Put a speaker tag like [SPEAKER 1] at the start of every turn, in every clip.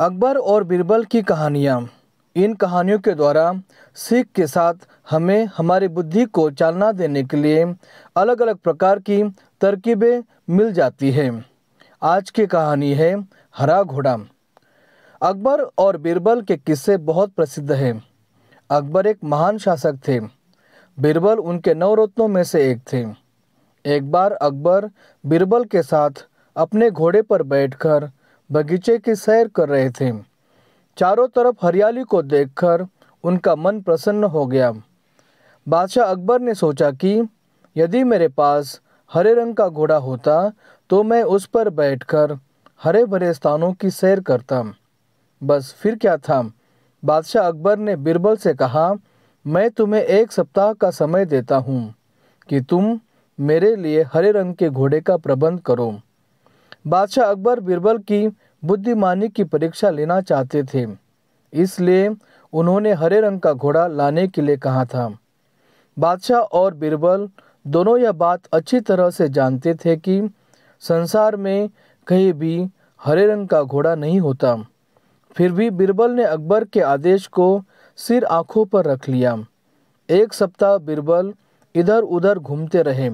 [SPEAKER 1] अकबर और बीरबल की कहानियाँ इन कहानियों के द्वारा सीख के साथ हमें हमारी बुद्धि को चालना देने के लिए अलग अलग प्रकार की तरकीबें मिल जाती हैं आज की कहानी है हरा घोड़ा अकबर और बीरबल के किस्से बहुत प्रसिद्ध हैं अकबर एक महान शासक थे बीरबल उनके नौ में से एक थे एक बार अकबर बीरबल के साथ अपने घोड़े पर बैठकर बगीचे की सैर कर रहे थे चारों तरफ हरियाली को देखकर उनका मन प्रसन्न हो गया बादशाह अकबर ने सोचा कि यदि मेरे पास हरे रंग का घोड़ा होता तो मैं उस पर बैठकर हरे भरे स्थानों की सैर करता बस फिर क्या था बादशाह अकबर ने बिरबल से कहा मैं तुम्हें एक सप्ताह का समय देता हूँ कि तुम मेरे लिए हरे रंग के घोड़े का प्रबंध करो बादशाह अकबर बीरबल की बुद्धिमानी की परीक्षा लेना चाहते थे इसलिए उन्होंने हरे रंग का घोड़ा लाने के लिए कहा था बादशाह और बीरबल दोनों यह बात अच्छी तरह से जानते थे कि संसार में कहीं भी हरे रंग का घोड़ा नहीं होता फिर भी बीरबल ने अकबर के आदेश को सिर आंखों पर रख लिया एक सप्ताह बीरबल इधर उधर घूमते रहे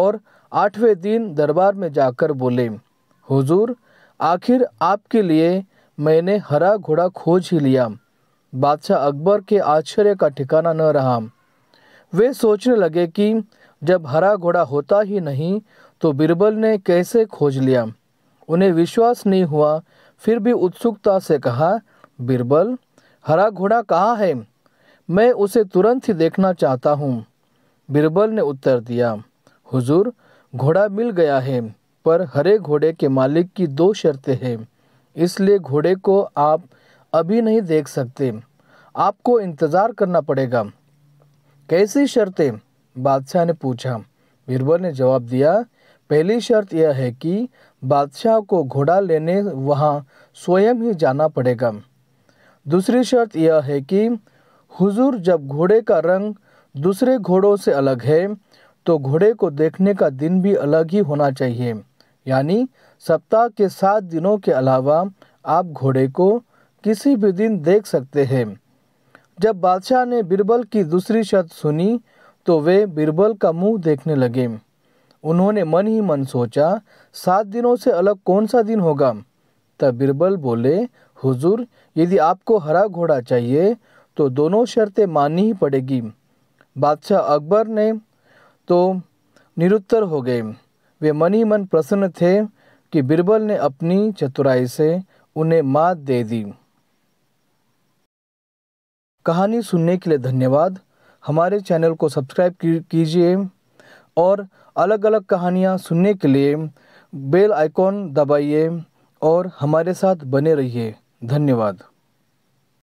[SPEAKER 1] और आठवें दिन दरबार में जाकर बोले हुजूर आखिर आपके लिए मैंने हरा घोड़ा खोज ही लिया बादशाह अकबर के आश्चर्य का ठिकाना न रहा वे सोचने लगे कि जब हरा घोड़ा होता ही नहीं तो बिरबल ने कैसे खोज लिया उन्हें विश्वास नहीं हुआ फिर भी उत्सुकता से कहा बिरबल हरा घोड़ा कहाँ है मैं उसे तुरंत ही देखना चाहता हूँ बिरबल ने उत्तर दिया हुजूर घोड़ा मिल गया है पर हरे घोड़े के मालिक की दो शर्तें हैं इसलिए घोड़े को आप अभी नहीं देख सकते आपको इंतज़ार करना पड़ेगा कैसी शर्तें बादशाह ने पूछा बीरबल ने जवाब दिया पहली शर्त यह है कि बादशाह को घोड़ा लेने वहां स्वयं ही जाना पड़ेगा दूसरी शर्त यह है कि हुजूर जब घोड़े का रंग दूसरे घोड़ों से अलग है तो घोड़े को देखने का दिन भी अलग ही होना चाहिए यानी सप्ताह के सात दिनों के अलावा आप घोड़े को किसी भी दिन देख सकते हैं जब बादशाह ने बीरबल की दूसरी शर्त सुनी तो वे बीरबल का मुंह देखने लगे उन्होंने मन ही मन सोचा सात दिनों से अलग कौन सा दिन होगा तब बीरबल बोले हुजूर यदि आपको हरा घोड़ा चाहिए तो दोनों शर्तें माननी ही पड़ेगी बादशाह अकबर ने तो निरुत्तर हो गए वे मनी मन प्रसन्न थे कि बिरबल ने अपनी चतुराई से उन्हें मात दे दी कहानी सुनने के लिए धन्यवाद हमारे चैनल को सब्सक्राइब कीजिए और अलग अलग कहानियाँ सुनने के लिए बेल आइकॉन दबाइए और हमारे साथ बने रहिए धन्यवाद